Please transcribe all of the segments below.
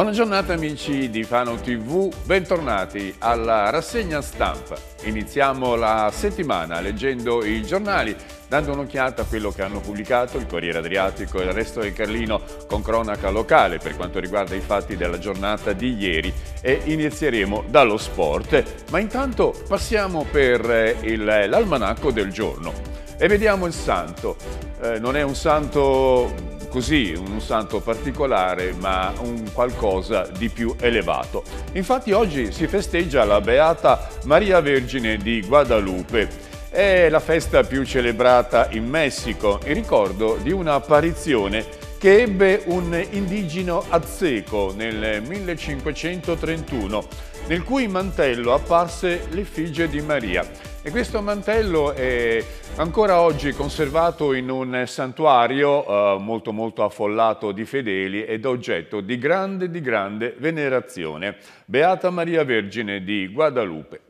Buona giornata amici di Fano TV, bentornati alla rassegna stampa. Iniziamo la settimana leggendo i giornali, dando un'occhiata a quello che hanno pubblicato il Corriere Adriatico e il resto del Carlino con cronaca locale per quanto riguarda i fatti della giornata di ieri e inizieremo dallo sport. Ma intanto passiamo per eh, l'almanacco del giorno e vediamo il santo. Eh, non è un santo così un santo particolare ma un qualcosa di più elevato. Infatti oggi si festeggia la Beata Maria Vergine di Guadalupe. È la festa più celebrata in Messico in ricordo di un'apparizione che ebbe un indigeno azzeco nel 1531, nel cui mantello apparse l'effigie di Maria e questo mantello è ancora oggi conservato in un santuario eh, molto molto affollato di fedeli ed oggetto di grande di grande venerazione. Beata Maria Vergine di Guadalupe.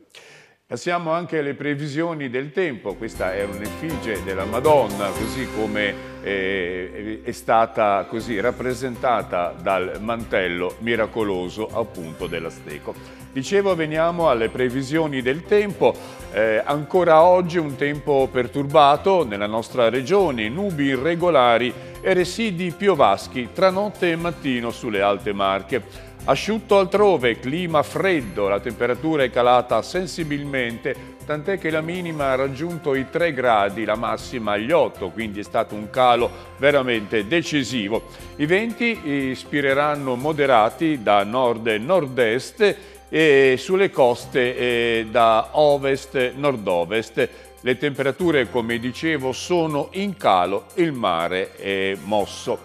Passiamo anche alle previsioni del tempo, questa è un'effigie della Madonna, così come eh, è stata così rappresentata dal mantello miracoloso appunto dell'Asteco. Dicevo, veniamo alle previsioni del tempo. Eh, ancora oggi un tempo perturbato nella nostra regione, nubi irregolari e residui piovaschi tra notte e mattino sulle alte marche. Asciutto altrove, clima freddo, la temperatura è calata sensibilmente, tant'è che la minima ha raggiunto i 3 gradi, la massima gli 8, quindi è stato un calo veramente decisivo. I venti ispireranno moderati da nord e nord-est e sulle coste eh, da ovest-nord-ovest. Le temperature, come dicevo, sono in calo, il mare è mosso.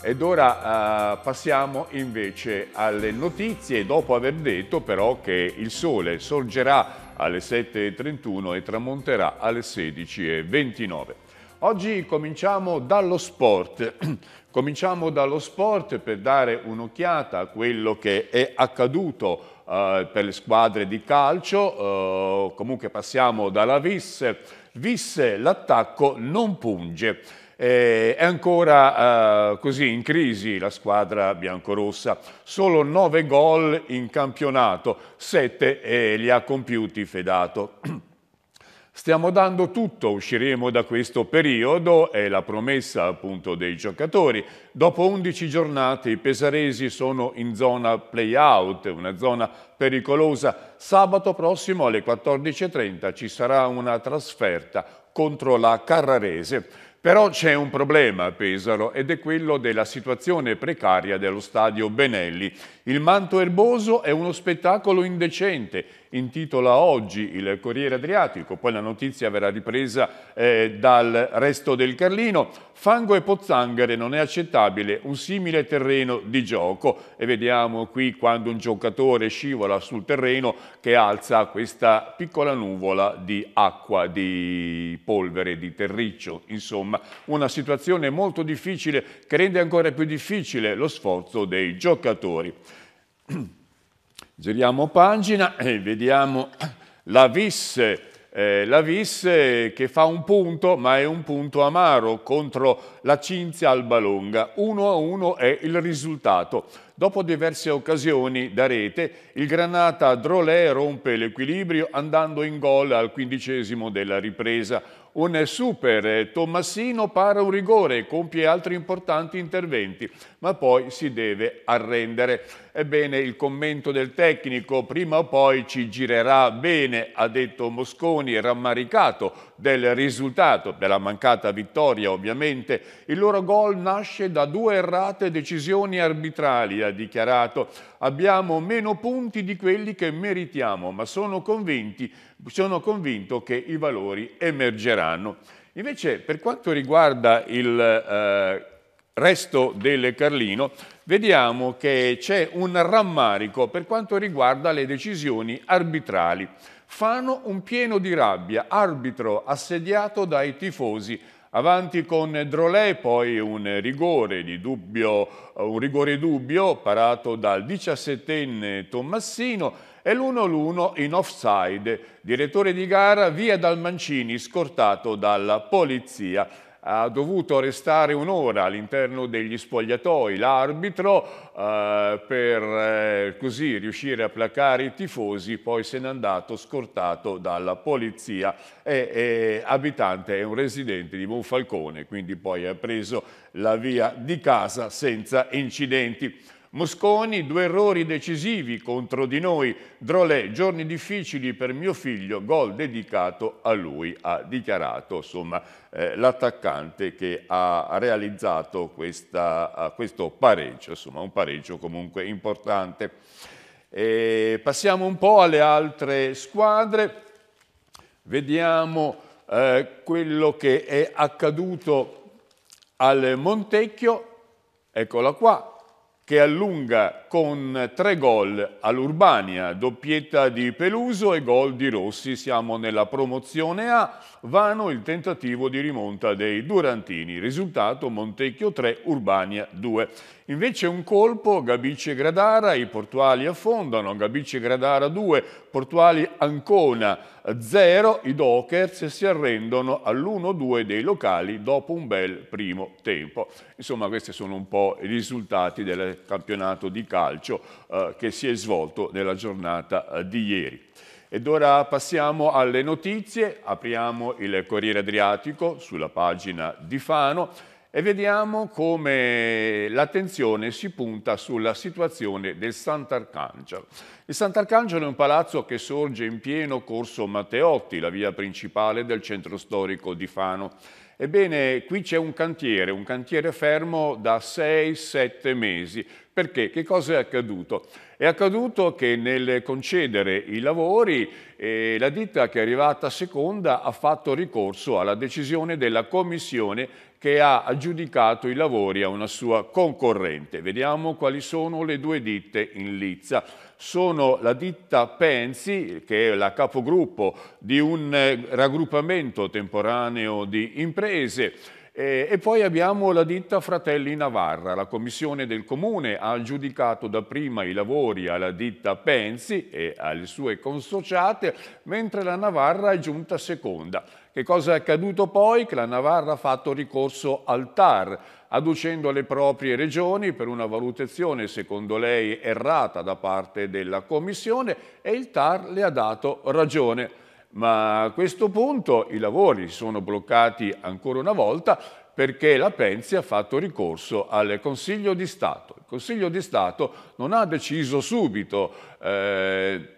Ed ora eh, passiamo invece alle notizie, dopo aver detto però che il sole sorgerà alle 7.31 e tramonterà alle 16.29. Oggi cominciamo dallo sport. cominciamo dallo sport per dare un'occhiata a quello che è accaduto eh, per le squadre di calcio, eh, comunque passiamo dalla Visse. Visse l'attacco non punge, eh, è ancora eh, così in crisi la squadra biancorossa, solo 9 gol in campionato, 7 eh, li ha compiuti Fedato. Stiamo dando tutto, usciremo da questo periodo, è la promessa appunto dei giocatori. Dopo 11 giornate i pesaresi sono in zona play-out, una zona pericolosa. Sabato prossimo alle 14.30 ci sarà una trasferta contro la Carrarese. Però c'è un problema a Pesaro ed è quello della situazione precaria dello stadio Benelli. Il manto erboso è uno spettacolo indecente, intitola oggi il Corriere Adriatico, poi la notizia verrà ripresa eh, dal resto del Carlino. Fango e pozzanghere non è accettabile un simile terreno di gioco e vediamo qui quando un giocatore scivola sul terreno che alza questa piccola nuvola di acqua, di polvere, di terriccio, insomma una situazione molto difficile che rende ancora più difficile lo sforzo dei giocatori. Giriamo pagina e vediamo la vis, eh, la vis che fa un punto, ma è un punto amaro contro la Cinzia Albalonga. 1 a 1 è il risultato. Dopo diverse occasioni da rete, il Granata Drolè rompe l'equilibrio andando in gol al quindicesimo della ripresa. Un super Tommasino para un rigore e compie altri importanti interventi ma poi si deve arrendere. Ebbene, il commento del tecnico prima o poi ci girerà bene, ha detto Mosconi, rammaricato del risultato, della mancata vittoria ovviamente. Il loro gol nasce da due errate decisioni arbitrali, ha dichiarato. Abbiamo meno punti di quelli che meritiamo, ma sono, convinti, sono convinto che i valori emergeranno. Invece, per quanto riguarda il eh, resto del Carlino, vediamo che c'è un rammarico per quanto riguarda le decisioni arbitrali. Fano un pieno di rabbia, arbitro assediato dai tifosi, avanti con Drolè, poi un rigore, dubbio, un rigore dubbio parato dal 17enne Tommassino e l'1-1 in offside. Direttore di gara via dal Mancini, scortato dalla polizia ha dovuto restare un'ora all'interno degli spogliatoi l'arbitro eh, per eh, così riuscire a placare i tifosi, poi se n'è andato scortato dalla polizia, è, è abitante, è un residente di Monfalcone, quindi poi ha preso la via di casa senza incidenti. Mosconi, due errori decisivi contro di noi. Drolè, giorni difficili per mio figlio, gol dedicato a lui, ha dichiarato eh, l'attaccante che ha realizzato questa, eh, questo pareggio, insomma un pareggio comunque importante. E passiamo un po' alle altre squadre, vediamo eh, quello che è accaduto al Montecchio, eccola qua, che allunga con tre gol all'Urbania, doppietta di Peluso e gol di Rossi. Siamo nella promozione A, vano il tentativo di rimonta dei Durantini. Risultato Montecchio 3, Urbania 2. Invece un colpo, Gabice Gradara, i portuali affondano, Gabice Gradara 2, portuali Ancona 0, i Dockers si arrendono all'1-2 dei locali dopo un bel primo tempo. Insomma questi sono un po' i risultati del campionato di calcio eh, che si è svolto nella giornata eh, di ieri. Ed ora passiamo alle notizie, apriamo il Corriere Adriatico sulla pagina di Fano, e vediamo come l'attenzione si punta sulla situazione del Sant'Arcangelo. Il Sant'Arcangelo è un palazzo che sorge in pieno corso Matteotti, la via principale del centro storico di Fano. Ebbene, qui c'è un cantiere, un cantiere fermo da 6-7 mesi. Perché? Che cosa è accaduto? È accaduto che nel concedere i lavori eh, la ditta che è arrivata seconda ha fatto ricorso alla decisione della commissione che ha aggiudicato i lavori a una sua concorrente. Vediamo quali sono le due ditte in Lizza. Sono la ditta Pensi, che è la capogruppo di un eh, raggruppamento temporaneo di imprese, eh, e poi abbiamo la ditta Fratelli Navarra. La commissione del comune ha giudicato dapprima i lavori alla ditta Pensi e alle sue consociate, mentre la Navarra è giunta seconda. Che cosa è accaduto poi? Che la Navarra ha fatto ricorso al TAR, adducendo le proprie regioni per una valutazione, secondo lei, errata da parte della Commissione e il TAR le ha dato ragione ma a questo punto i lavori sono bloccati ancora una volta perché la Penzi ha fatto ricorso al Consiglio di Stato. Il Consiglio di Stato non ha deciso subito eh,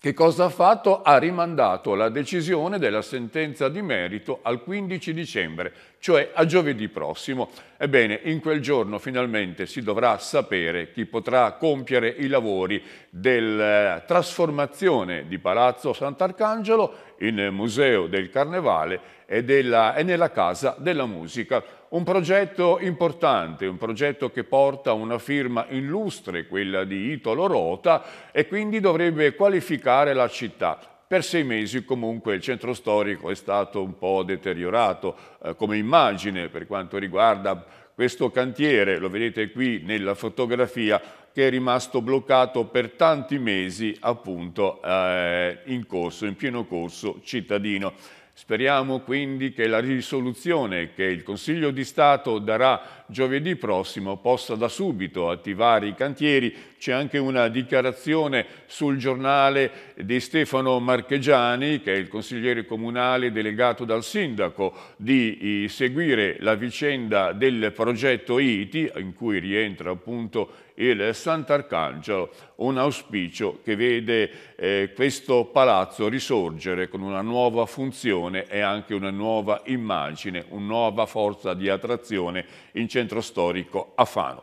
che cosa ha fatto? Ha rimandato la decisione della sentenza di merito al 15 dicembre, cioè a giovedì prossimo. Ebbene, in quel giorno finalmente si dovrà sapere chi potrà compiere i lavori della eh, trasformazione di Palazzo Sant'Arcangelo in Museo del Carnevale e, della, e nella Casa della Musica. Un progetto importante, un progetto che porta una firma illustre, quella di Italo Rota, e quindi dovrebbe qualificare la città per sei mesi comunque il centro storico è stato un po' deteriorato eh, come immagine per quanto riguarda questo cantiere, lo vedete qui nella fotografia, che è rimasto bloccato per tanti mesi appunto eh, in corso, in pieno corso cittadino. Speriamo quindi che la risoluzione che il Consiglio di Stato darà giovedì prossimo possa da subito attivare i cantieri. C'è anche una dichiarazione sul giornale di Stefano Marchegiani, che è il consigliere comunale delegato dal sindaco, di eh, seguire la vicenda del progetto ITI, in cui rientra appunto il Sant'Arcangelo, un auspicio che vede eh, questo palazzo risorgere con una nuova funzione e anche una nuova immagine, una nuova forza di attrazione in centro storico a Fano.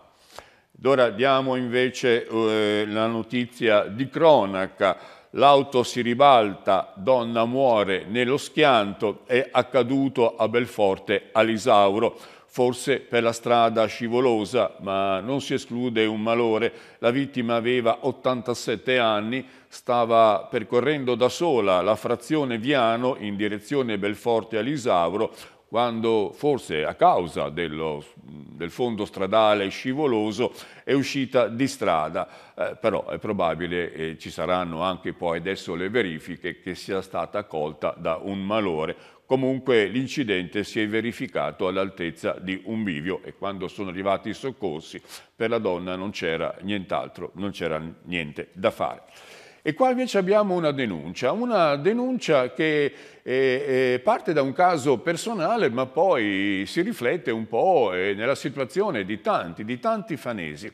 Ora diamo invece eh, la notizia di cronaca, l'auto si ribalta, donna muore nello schianto, è accaduto a Belforte Alisauro forse per la strada scivolosa, ma non si esclude un malore. La vittima aveva 87 anni, stava percorrendo da sola la frazione Viano in direzione Belforte Alisauro quando forse a causa dello, del fondo stradale scivoloso è uscita di strada, eh, però è probabile eh, ci saranno anche poi adesso le verifiche che sia stata colta da un malore. Comunque l'incidente si è verificato all'altezza di un bivio e quando sono arrivati i soccorsi per la donna non c'era nient'altro, non c'era niente da fare. E qua invece abbiamo una denuncia, una denuncia che eh, eh, parte da un caso personale ma poi si riflette un po' eh, nella situazione di tanti, di tanti fanesi.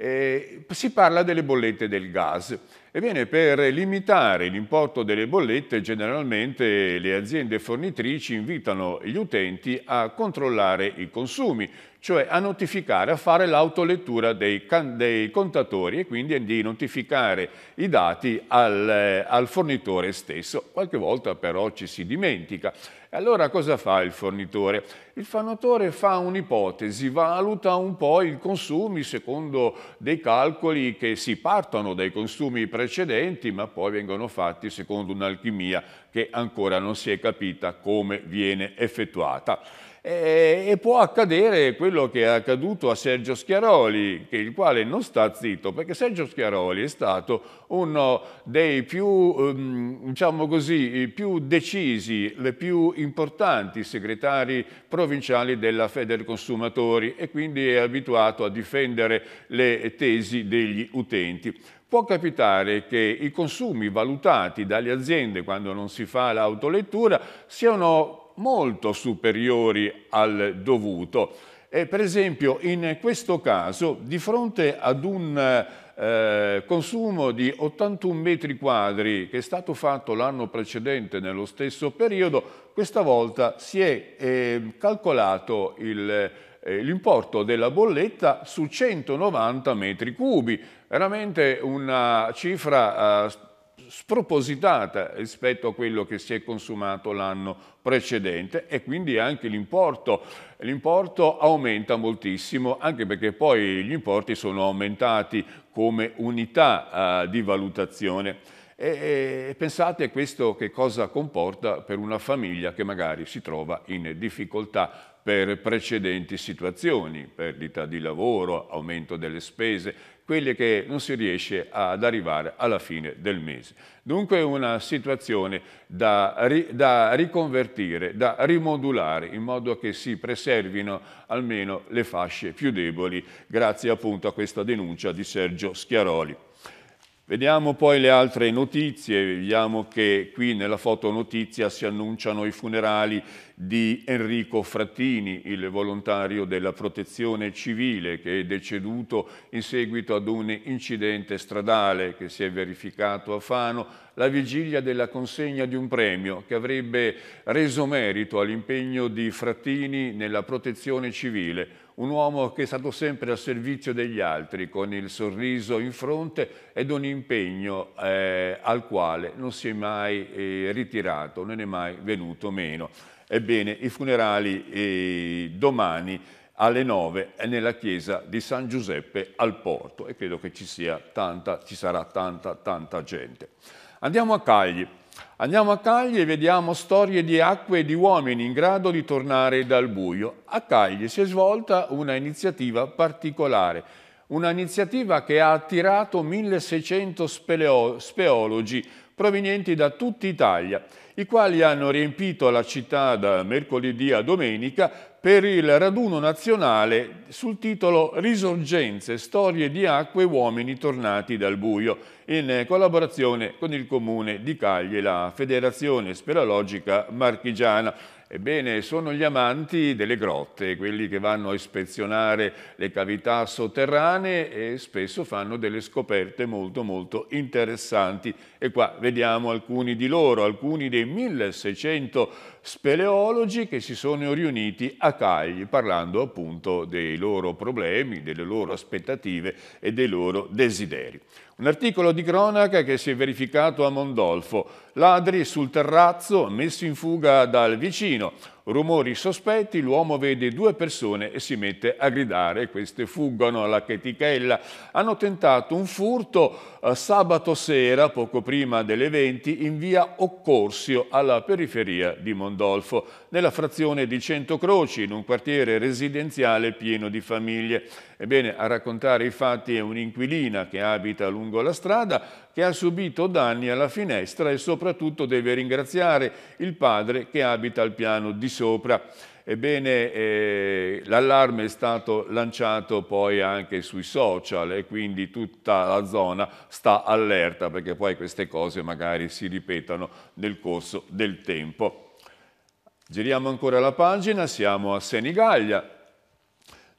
Eh, si parla delle bollette del gas. Ebbene, per limitare l'importo delle bollette, generalmente le aziende fornitrici invitano gli utenti a controllare i consumi, cioè a notificare, a fare l'autolettura dei, dei, contatori e quindi di notificare i dati al, eh, al fornitore stesso. Qualche volta però ci si dimentica. E Allora cosa fa il fornitore? Il fornitore fa un'ipotesi, valuta un po' i consumi secondo dei calcoli che si partono dai consumi precedenti ma poi vengono fatti secondo un'alchimia che ancora non si è capita come viene effettuata. Eh, e, può accadere quello che è accaduto a Sergio Schiaroli, che, il quale non sta zitto, perché Sergio Schiaroli è stato uno dei più, ehm, diciamo così, più decisi, le più importanti segretari provinciali della Feder Consumatori e quindi è abituato a difendere le tesi degli utenti. Può capitare che i consumi valutati dalle aziende quando non si fa l'autolettura siano molto superiori al dovuto. E per esempio in questo caso di fronte ad un eh, consumo di 81 metri quadri che è stato fatto l'anno precedente nello stesso periodo, questa volta si è eh, calcolato il eh, l'importo della bolletta su 190 metri cubi. Veramente una cifra eh, spropositata rispetto a quello che si è consumato l'anno precedente e quindi anche l'importo. aumenta moltissimo anche perché poi gli importi sono aumentati come unità eh, di valutazione. E, e, pensate a questo che cosa comporta per una famiglia che magari si trova in difficoltà per precedenti situazioni, perdita di lavoro, aumento delle spese, quelle che non si riesce ad arrivare alla fine del mese. Dunque è una situazione da, ri, da, riconvertire, da rimodulare in modo che si preservino almeno le fasce più deboli grazie appunto a questa denuncia di Sergio Schiaroli. Vediamo poi le altre notizie, vediamo che qui nella fotonotizia si annunciano i funerali di Enrico Frattini, il volontario della protezione civile che è deceduto in seguito ad un incidente stradale che si è verificato a Fano la vigilia della consegna di un premio che avrebbe reso merito all'impegno di Frattini nella protezione civile, un uomo che è stato sempre al servizio degli altri, con il sorriso in fronte ed un impegno eh, al quale non si è mai eh, ritirato, non è mai venuto meno. Ebbene, i funerali eh, domani alle 9 nella chiesa di San Giuseppe al Porto e credo che ci, sia tanta, ci sarà tanta, tanta gente. Andiamo a Cagli. Andiamo a Cagli e vediamo storie di acque e di uomini in grado di tornare dal buio. A Cagli si è svolta una iniziativa particolare, un'iniziativa che ha attirato 1600 speologi provenienti da tutta Italia, i quali hanno riempito la città da mercoledì a domenica per il raduno nazionale sul titolo Risorgenze, storie di acqua e uomini tornati dal buio, in collaborazione con il Comune di Cagli e la Federazione Speleologica Marchigiana. Ebbene, sono gli amanti delle grotte, quelli che vanno a ispezionare le cavità sotterranee e spesso fanno delle scoperte molto molto interessanti. E qua vediamo alcuni di loro, alcuni dei 1600 speleologi che si sono riuniti a Cagli parlando appunto dei loro problemi, delle loro aspettative e dei loro desideri. Un articolo di cronaca che si è verificato a Mondolfo, ladri sul terrazzo messi in fuga dal vicino, Rumori sospetti, l'uomo vede due persone e si mette a gridare. Queste fuggono alla chetichella. Hanno tentato un furto eh, sabato sera, poco prima delle 20, in via Occorsio, alla periferia di Mondolfo, nella frazione di Centocroci, in un quartiere residenziale pieno di famiglie. Ebbene, a raccontare i fatti è un'inquilina che abita lungo la strada che ha subito danni alla finestra e soprattutto deve ringraziare il padre che abita al piano di sopra. Ebbene, eh, l'allarme è stato lanciato poi anche sui social e quindi tutta la zona sta allerta perché poi queste cose magari si ripetono nel corso del tempo. Giriamo ancora la pagina, siamo a Senigallia,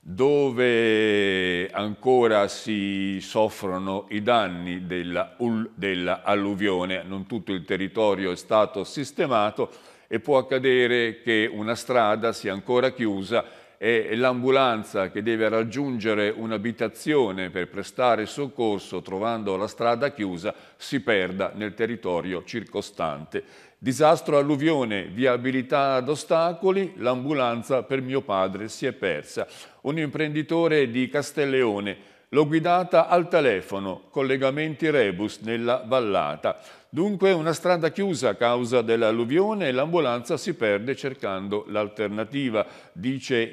dove ancora si soffrono i danni dell'alluvione, della non tutto il territorio è stato sistemato e può accadere che una strada sia ancora chiusa e l'ambulanza che deve raggiungere un'abitazione per prestare soccorso trovando la strada chiusa si perda nel territorio circostante. Disastro alluvione, viabilità ad ostacoli, l'ambulanza per mio padre si è persa. Un imprenditore di Castelleone, l'ho guidata al telefono, collegamenti rebus nella vallata. Dunque una strada chiusa a causa dell'alluvione e l'ambulanza si perde cercando l'alternativa, dice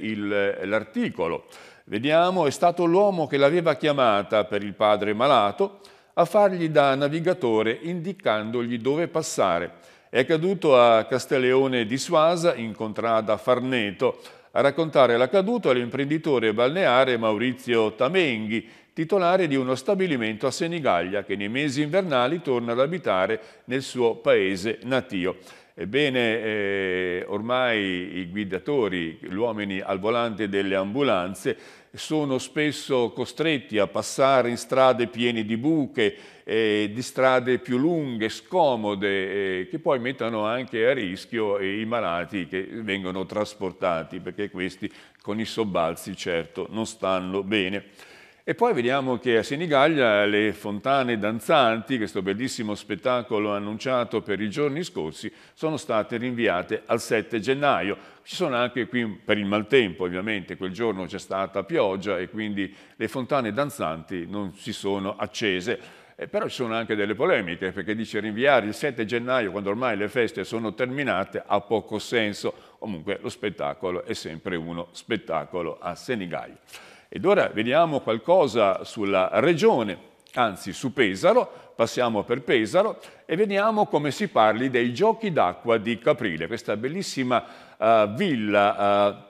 l'articolo. Vediamo, è stato l'uomo che l'aveva chiamata per il padre malato a fargli da navigatore indicandogli dove passare. È accaduto a Castelleone di Suasa, in contrada Farneto. A raccontare l'accaduto è l'imprenditore balneare Maurizio Tamenghi, titolare di uno stabilimento a Senigallia che nei mesi invernali torna ad abitare nel suo paese natio. Ebbene, eh, ormai i guidatori, gli uomini al volante delle ambulanze, sono spesso costretti a passare in strade piene di buche, eh, di strade più lunghe, scomode, eh, che poi mettono anche a rischio eh, i malati che vengono trasportati, perché questi con i sobbalzi certo non stanno bene. E poi vediamo che a Senigallia le fontane danzanti, questo bellissimo spettacolo annunciato per i giorni scorsi, sono state rinviate al 7 gennaio. Ci sono anche qui per il maltempo, ovviamente, quel giorno c'è stata pioggia e quindi le fontane danzanti non si sono accese. Eh, però ci sono anche delle polemiche, perché dice rinviare il 7 gennaio, quando ormai le feste sono terminate, ha poco senso. Comunque lo spettacolo è sempre uno spettacolo a Senigai. Ed ora vediamo qualcosa sulla regione, anzi su Pesaro, passiamo per Pesaro e vediamo come si parli dei giochi d'acqua di Caprile, questa bellissima uh, villa uh,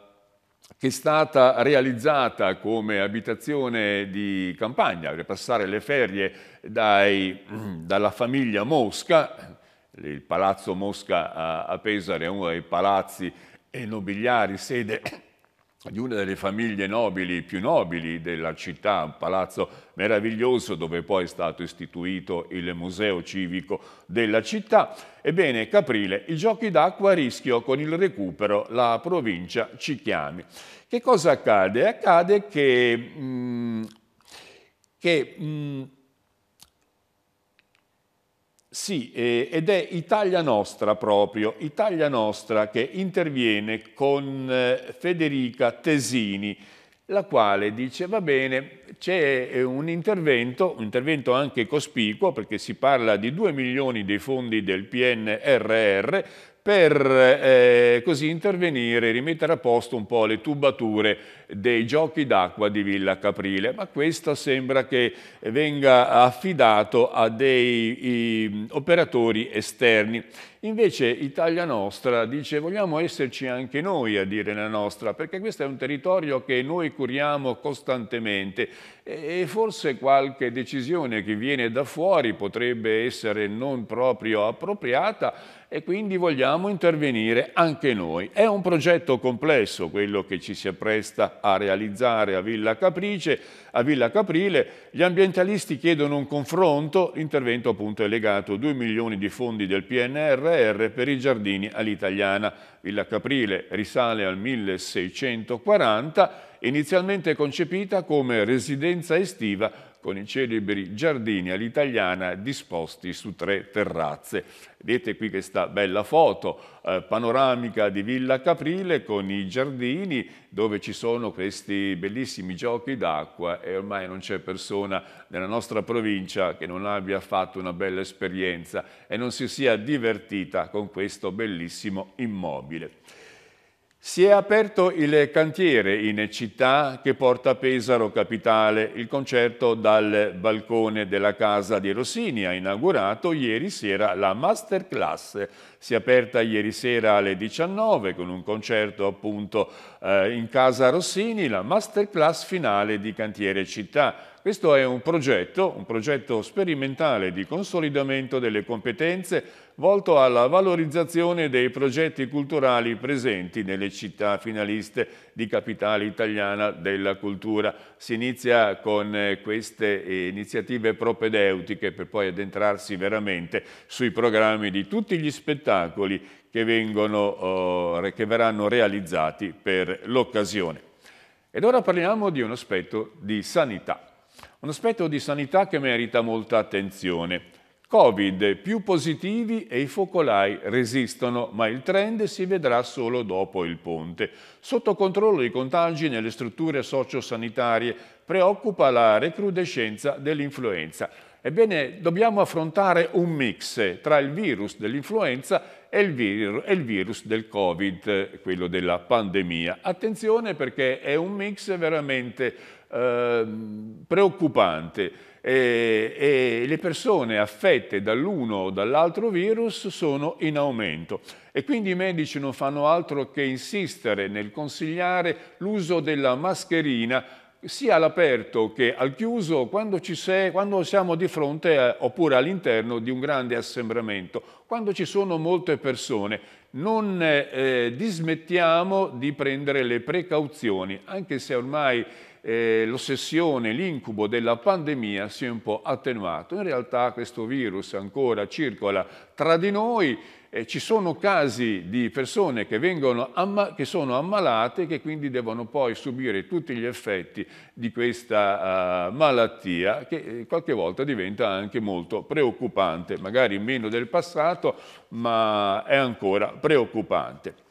che è stata realizzata come abitazione di campagna per passare le ferie dai, dalla famiglia Mosca, il palazzo Mosca a, a Pesaro è uno dei palazzi nobiliari, sede di una delle famiglie nobili, più nobili della città, un palazzo meraviglioso dove poi è stato istituito il museo civico della città. Ebbene, Caprile, i giochi d'acqua a rischio con il recupero, la provincia ci chiami. Che cosa accade? Accade che... Mh, mm, che mh, mm, sì, eh, ed è Italia Nostra proprio, Italia Nostra che interviene con eh, Federica Tesini, la quale dice va bene, c'è eh, un intervento, un intervento anche cospicuo perché si parla di 2 milioni dei fondi del PNRR per eh, così intervenire, rimettere a posto un po' le tubature dei giochi d'acqua di Villa Caprile, ma questo sembra che venga affidato a dei operatori esterni. Invece Italia Nostra dice vogliamo esserci anche noi a dire la nostra, perché questo è un territorio che noi curiamo costantemente e forse qualche decisione che viene da fuori potrebbe essere non proprio appropriata e quindi vogliamo intervenire anche noi. È un progetto complesso quello che ci si appresta a realizzare a Villa, Caprice, a Villa Caprile. Gli ambientalisti chiedono un confronto, l'intervento appunto è legato a 2 milioni di fondi del PNRR per i giardini all'italiana. Villa Caprile risale al 1640, inizialmente concepita come residenza estiva con i celebri giardini all'italiana disposti su tre terrazze. Vedete qui questa bella foto eh, panoramica di Villa Caprile con i giardini dove ci sono questi bellissimi giochi d'acqua e ormai non c'è persona nella nostra provincia che non abbia fatto una bella esperienza e non si sia divertita con questo bellissimo immobile. Si è aperto il cantiere in città che porta a Pesaro Capitale. Il concerto dal balcone della casa di Rossini ha inaugurato ieri sera la masterclass. Si è aperta ieri sera alle 19 con un concerto appunto eh, in casa Rossini, la masterclass finale di Cantiere Città questo è un progetto, un progetto sperimentale di consolidamento delle competenze volto alla valorizzazione dei progetti culturali presenti nelle città finaliste di capitale italiana della cultura. Si inizia con eh, queste eh, iniziative propedeutiche per poi addentrarsi veramente sui programmi di tutti gli spettacoli che, vengono, oh, che verranno realizzati per l'occasione. Ed ora parliamo di un aspetto di sanità. Un aspetto di sanità che merita molta attenzione. Covid, più positivi e i focolai resistono, ma il trend si vedrà solo dopo il ponte. Sotto controllo i contagi nelle strutture sociosanitarie preoccupa la recrudescenza dell'influenza. Ebbene, dobbiamo affrontare un mix tra il virus dell'influenza e, vir e, il virus del Covid, quello della pandemia. Attenzione perché è un mix veramente Ehm, preoccupante e, e, le persone affette dall'uno o dall'altro virus sono in aumento e quindi i medici non fanno altro che insistere nel consigliare l'uso della mascherina sia all'aperto che al chiuso quando, ci sei, quando siamo di fronte a, eh, oppure all'interno di un grande assembramento, quando ci sono molte persone non eh, eh, dismettiamo di prendere le precauzioni, anche se ormai eh, l'ossessione, l'incubo della pandemia si è un po' attenuato. In realtà questo virus ancora circola tra di noi eh, ci sono casi di persone che, che, sono ammalate e che quindi devono poi subire tutti gli effetti di questa uh, malattia che eh, qualche volta diventa anche molto preoccupante, magari meno del passato, ma è ancora preoccupante.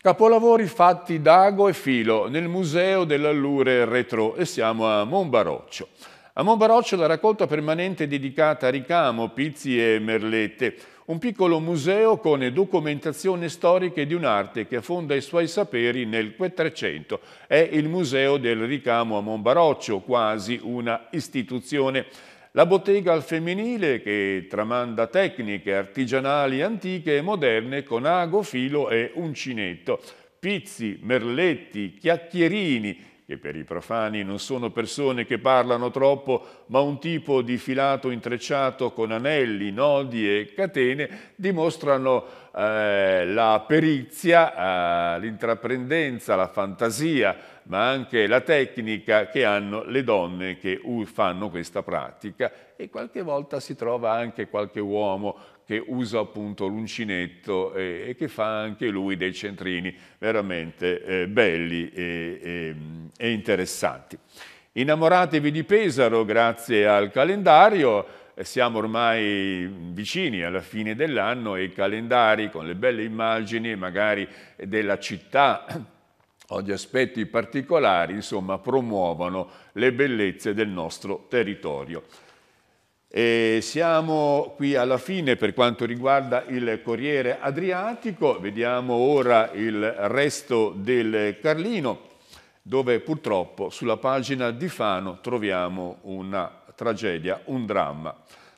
Capolavori fatti d'ago e filo nel Museo dell'Allure Retro e siamo a Monbaroccio. A Monbaroccio la raccolta permanente dedicata a ricamo, pizzi e merlette un piccolo museo con documentazioni storiche di un'arte che fonda i suoi saperi nel Quattrocento. È il Museo del Ricamo a Monbaroccio, quasi una istituzione. La bottega al femminile che tramanda tecniche artigianali antiche e moderne con ago, filo e uncinetto. Pizzi, merletti, chiacchierini, che per i profani non sono persone che parlano troppo, ma un tipo di filato intrecciato con anelli, nodi e catene, dimostrano eh, la perizia, eh, l'intraprendenza, la fantasia, ma anche la tecnica che hanno le donne che fanno questa pratica e qualche volta si trova anche qualche uomo che usa appunto l'uncinetto e, eh, e che fa anche lui dei centrini veramente eh, belli e, e, e interessanti. Innamoratevi di Pesaro grazie al calendario, siamo ormai vicini alla fine dell'anno e i calendari con le belle immagini magari della città oggi aspetti particolari, insomma, promuovono le bellezze del nostro territorio. E siamo qui alla fine per quanto riguarda il Corriere Adriatico, vediamo ora il resto del Carlino, dove purtroppo sulla pagina di Fano troviamo una tragedia, un dramma.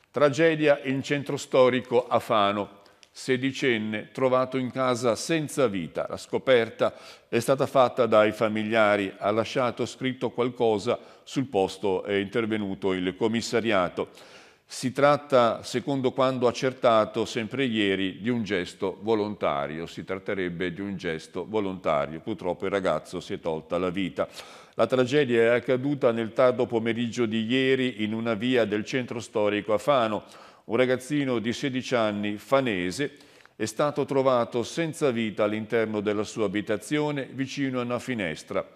Tragedia in centro storico a Fano sedicenne trovato in casa senza vita. La scoperta è stata fatta dai familiari, ha lasciato scritto qualcosa, sul posto è intervenuto il commissariato. Si tratta, secondo quanto accertato sempre ieri, di un gesto volontario, si tratterebbe di un gesto volontario. Purtroppo il ragazzo si è tolta la vita. La tragedia è accaduta nel tardo pomeriggio di ieri in una via del centro storico a Fano un ragazzino di 16 anni fanese è stato trovato senza vita all'interno della sua abitazione vicino a una finestra.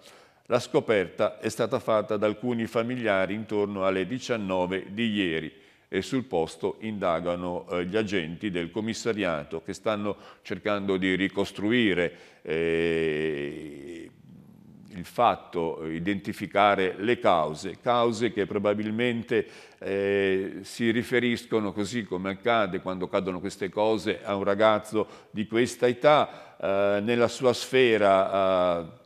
La scoperta è stata fatta da alcuni familiari intorno alle 19 di ieri e sul posto indagano eh, gli agenti del commissariato che stanno cercando di ricostruire eh, il fatto, eh, identificare le cause, cause che probabilmente eh, si riferiscono, così come accade quando accadono queste cose, a un ragazzo di questa età, eh, nella sua sfera eh,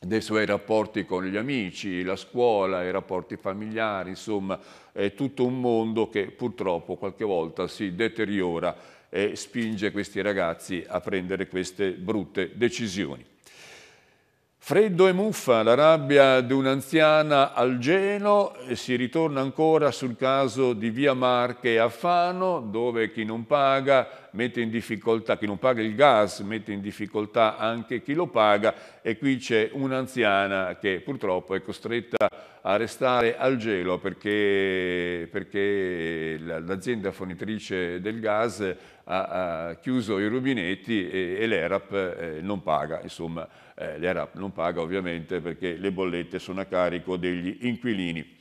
dei suoi rapporti con gli amici, la scuola, i rapporti familiari, insomma, è tutto un mondo che purtroppo qualche volta si deteriora e spinge questi ragazzi a prendere queste brutte decisioni. Freddo e muffa, la rabbia di un'anziana al gelo, si ritorna ancora sul caso di Via Marche a Fano, dove chi non paga mette in difficoltà, chi non paga il gas mette in difficoltà anche chi lo paga e qui c'è un'anziana che purtroppo è costretta a restare al gelo perché, perché l'azienda fornitrice del gas ha, ha, chiuso i rubinetti e, e l'ERAP eh, non paga, insomma eh, l'ERAP non paga ovviamente perché le bollette sono a carico degli inquilini.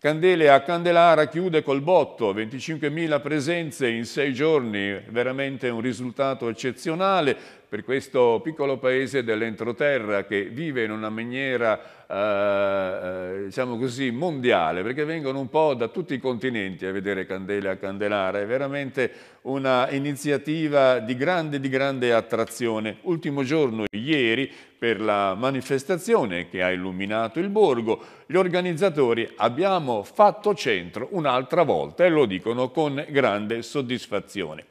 Candele a Candelara chiude col botto, 25.000 presenze in sei giorni, veramente un risultato eccezionale, per questo piccolo paese dell'entroterra che vive in una maniera, eh, eh, diciamo così, mondiale, perché vengono un po' da tutti i continenti a vedere Candele a Candelara. È veramente una iniziativa di grande, di grande attrazione. Ultimo giorno, ieri, per la manifestazione che ha illuminato il borgo, gli organizzatori abbiamo fatto centro un'altra volta e lo dicono con grande soddisfazione.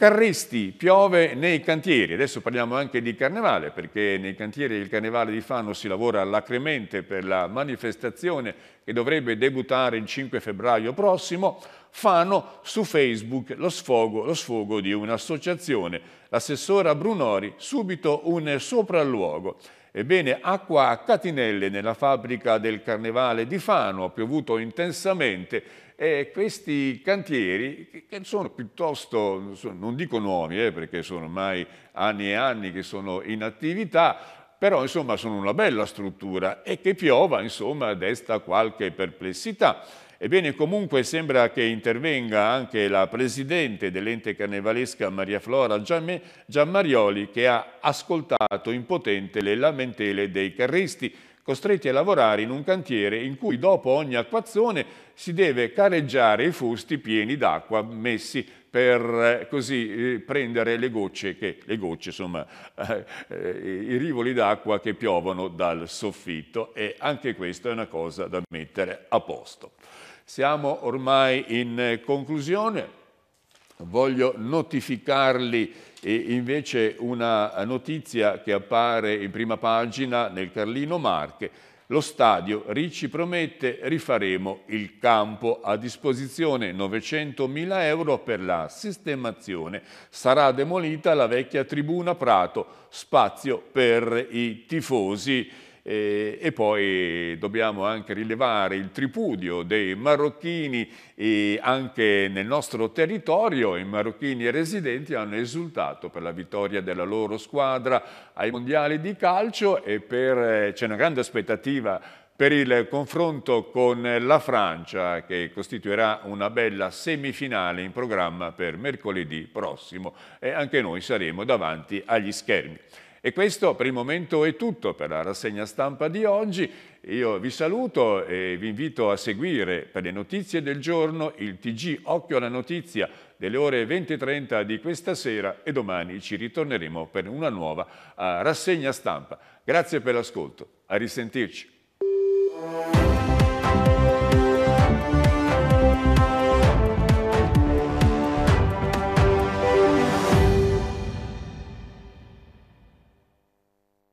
Carresti, piove nei cantieri, adesso parliamo anche di carnevale perché nei cantieri del carnevale di Fano si lavora lacrimente per la manifestazione che dovrebbe debuttare il 5 febbraio prossimo, Fano su Facebook lo sfogo, lo sfogo di un'associazione, l'assessora Brunori subito un sopralluogo Ebbene, acqua a catinelle nella fabbrica del Carnevale di Fano, ha piovuto intensamente e questi cantieri, che sono piuttosto, non dico nuovi, eh, perché sono ormai anni e anni che sono in attività, però insomma sono una bella struttura e che piova insomma desta qualche perplessità. Ebbene, comunque sembra che intervenga anche la presidente dell'ente carnevalesca Maria Flora Giammarioli che ha ascoltato impotente le lamentele dei carristi costretti a lavorare in un cantiere in cui dopo ogni acquazzone si deve careggiare i fusti pieni d'acqua messi per eh, così eh, prendere le gocce, che, le gocce insomma, eh, i rivoli d'acqua che piovono dal soffitto e anche questa è una cosa da mettere a posto. Siamo ormai in eh, conclusione. Voglio notificarli invece una eh, notizia che appare in prima pagina nel Carlino Marche. Lo stadio Ricci promette rifaremo il campo a disposizione 900.000 euro per la sistemazione. Sarà demolita la vecchia tribuna Prato, spazio per i tifosi. E, e, poi dobbiamo anche rilevare il tripudio dei marocchini anche nel nostro territorio. I marocchini residenti hanno esultato per la vittoria della loro squadra ai mondiali di calcio e eh, c'è una grande aspettativa per il confronto con la Francia che costituirà una bella semifinale in programma per mercoledì prossimo e anche noi saremo davanti agli schermi. E questo per il momento è tutto per la rassegna stampa di oggi. Io vi saluto e vi invito a seguire per le notizie del giorno il TG Occhio alla Notizia delle ore 20.30 di questa sera e domani ci ritorneremo per una nuova eh, rassegna stampa. Grazie per l'ascolto, a risentirci.